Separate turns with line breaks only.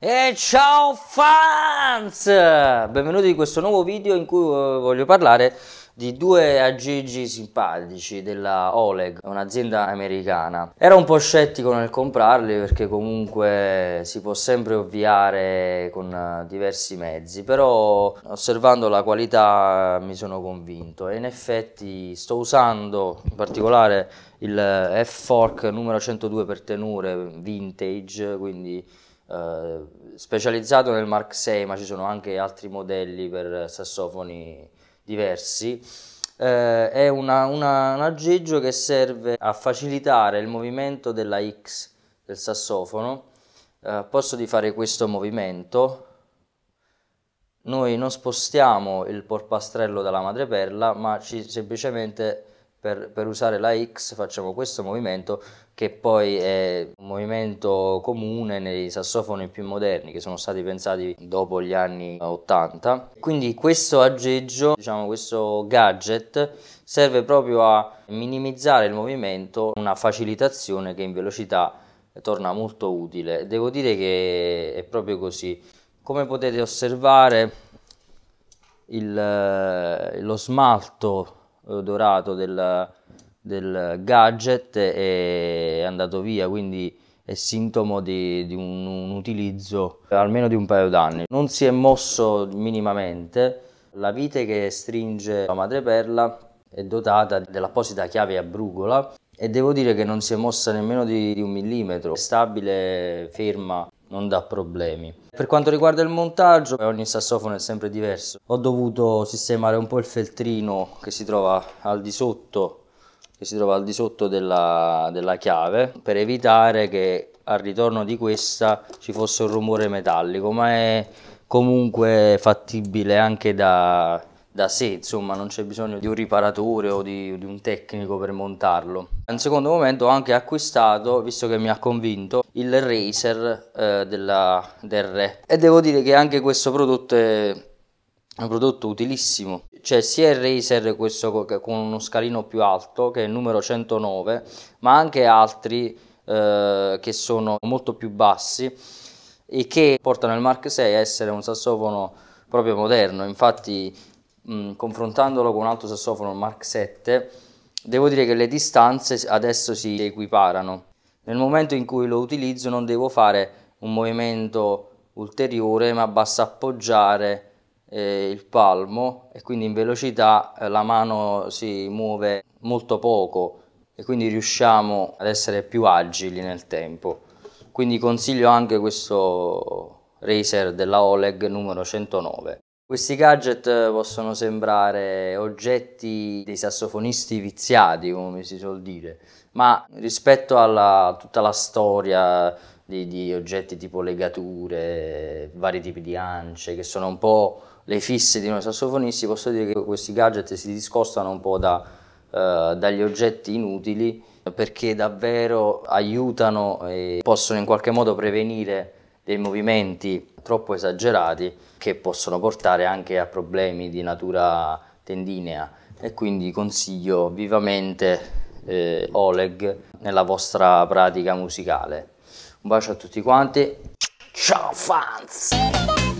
E ciao fans! Benvenuti in questo nuovo video in cui eh, voglio parlare di due aggeggi simpatici della Oleg, un'azienda americana. Era un po' scettico nel comprarli perché comunque si può sempre ovviare con eh, diversi mezzi, però osservando la qualità eh, mi sono convinto e in effetti sto usando in particolare il F-Fork numero 102 per tenure vintage, quindi eh, specializzato nel Mark 6, ma ci sono anche altri modelli per sassofoni diversi. Eh, è una, una, un aggeggio che serve a facilitare il movimento della X del sassofono. Eh, posso di fare questo movimento. Noi non spostiamo il polpastrello dalla madreperla, ma ci, semplicemente per, per, usare la X facciamo questo movimento che poi è un movimento comune nei sassofoni più moderni che sono stati pensati dopo gli anni 80. Quindi questo aggeggio, diciamo questo gadget serve proprio a minimizzare il movimento, una facilitazione che in velocità torna molto utile. Devo dire che è proprio così. Come potete osservare il, lo smalto dorato del, del gadget è andato via, quindi è sintomo di, di un, un, utilizzo almeno di un paio d'anni. Non si è mosso minimamente, la vite che stringe la madreperla è dotata dell'apposita chiave a brugola e devo dire che non si è mossa nemmeno di, di un millimetro, è stabile, ferma non dà problemi. Per quanto riguarda il montaggio, ogni sassofono è sempre diverso. Ho dovuto sistemare un po' il feltrino che si trova al di sotto, al di sotto della, della chiave per evitare che al ritorno di questa ci fosse un rumore metallico, ma è comunque fattibile anche da da sé, insomma non c'è bisogno di un riparatore o di, di, un tecnico per montarlo. In secondo momento ho anche acquistato, visto che mi ha convinto, il Razer eh, della, del Re e devo dire che anche questo prodotto è un prodotto utilissimo c'è cioè, sia il Razer questo con uno scalino più alto che è il numero 109 ma anche altri eh, che sono molto più bassi e che portano il Mark 6 a essere un sassofono proprio moderno infatti mh, confrontandolo con un altro sassofono Mark 7, devo dire che le distanze adesso si equiparano. Nel momento in cui lo utilizzo non devo fare un movimento ulteriore, ma basta appoggiare eh, il palmo e quindi in velocità eh, la mano si muove molto poco e quindi riusciamo ad essere più agili nel tempo. Quindi consiglio anche questo Razer della Oleg numero 109. Questi gadget possono sembrare oggetti dei sassofonisti viziati, come si suol dire, ma rispetto a tutta la storia di, di, oggetti tipo legature, vari tipi di ance, che sono un po' le fisse di noi sassofonisti, posso dire che questi gadget si discostano un po' da, eh, dagli oggetti inutili perché davvero aiutano e possono in qualche modo prevenire dei movimenti troppo esagerati che possono portare anche a problemi di natura tendinea e quindi consiglio vivamente eh, Oleg nella vostra pratica musicale. Un bacio a tutti quanti, ciao fans!